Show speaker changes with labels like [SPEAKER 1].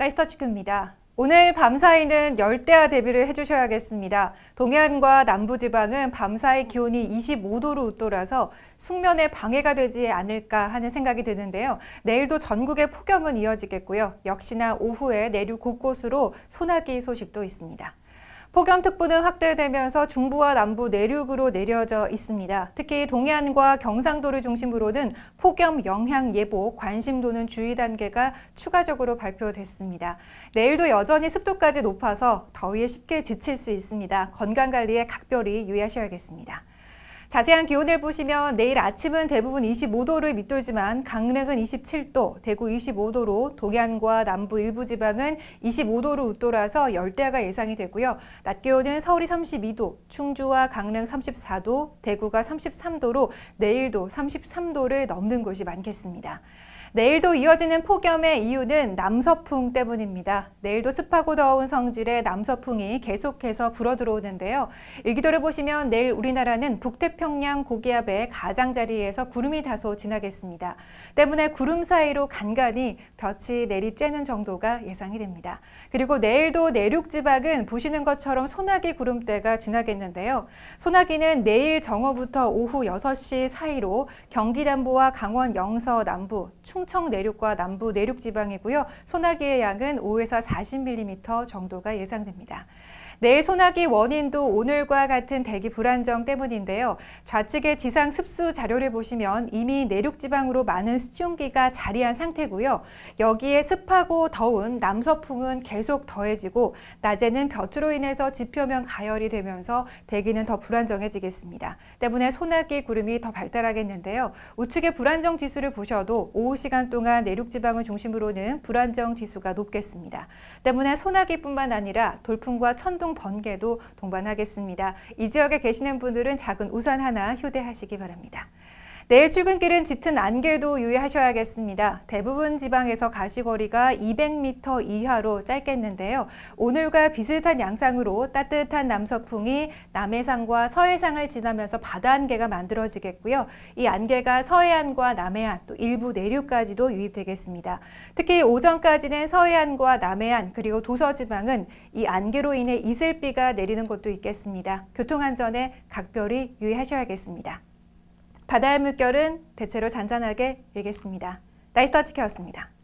[SPEAKER 1] 나이스터치큐입니다. 오늘 밤사이는 열대야 대비를 해주셔야겠습니다. 동해안과 남부지방은 밤사이 기온이 25도로 웃돌아서 숙면에 방해가 되지 않을까 하는 생각이 드는데요. 내일도 전국에 폭염은 이어지겠고요. 역시나 오후에 내륙 곳곳으로 소나기 소식도 있습니다. 폭염특보는 확대되면서 중부와 남부 내륙으로 내려져 있습니다. 특히 동해안과 경상도를 중심으로는 폭염 영향 예보, 관심도는 주의 단계가 추가적으로 발표됐습니다. 내일도 여전히 습도까지 높아서 더위에 쉽게 지칠 수 있습니다. 건강관리에 각별히 유의하셔야겠습니다. 자세한 기온을 보시면 내일 아침은 대부분 25도를 밑돌지만 강릉은 27도, 대구 25도로 동해안과 남부 일부 지방은 25도로 웃돌아서 열대야가 예상이 되고요. 낮 기온은 서울이 32도, 충주와 강릉 34도, 대구가 33도로 내일도 33도를 넘는 곳이 많겠습니다. 내일도 이어지는 폭염의 이유는 남서풍 때문입니다. 내일도 습하고 더운 성질의 남서풍이 계속해서 불어 들어오는데요. 일기도를 보시면 내일 우리나라는 북태평양 고기압의 가장자리에서 구름이 다소 지나겠습니다. 때문에 구름 사이로 간간히 볕이 내리쬐는 정도가 예상이 됩니다. 그리고 내일도 내륙 지방은 보시는 것처럼 소나기 구름대가 지나겠는데요. 소나기는 내일 정오부터 오후 6시 사이로 경기남부와 강원 영서 남부, 충 충청 내륙과 남부 내륙 지방이고요. 소나기의 양은 5에서 40mm 정도가 예상됩니다. 내일 소나기 원인도 오늘과 같은 대기 불안정 때문인데요. 좌측의 지상 습수 자료를 보시면 이미 내륙 지방으로 많은 수증기가 자리한 상태고요. 여기에 습하고 더운 남서풍은 계속 더해지고 낮에는 벼으로 인해서 지표면 가열이 되면서 대기는 더 불안정해지겠습니다. 때문에 소나기 구름이 더 발달하겠는데요. 우측의 불안정 지수를 보셔도 오후 시간 동안 내륙 지방을 중심으로는 불안정 지수가 높겠습니다. 때문에 소나기뿐만 아니라 돌풍과 천둥 총 번개도 동반하겠습니다. 이 지역에 계시는 분들은 작은 우산 하나 휴대하시기 바랍니다. 내일 출근길은 짙은 안개도 유의하셔야겠습니다. 대부분 지방에서 가시거리가 200m 이하로 짧겠는데요. 오늘과 비슷한 양상으로 따뜻한 남서풍이 남해상과 서해상을 지나면서 바다 안개가 만들어지겠고요. 이 안개가 서해안과 남해안 또 일부 내륙까지도 유입되겠습니다. 특히 오전까지는 서해안과 남해안 그리고 도서지방은 이 안개로 인해 이슬비가 내리는 곳도 있겠습니다. 교통안전에 각별히 유의하셔야겠습니다. 바다의 물결은 대체로 잔잔하게 일겠습니다. 나이스터치케였습니다.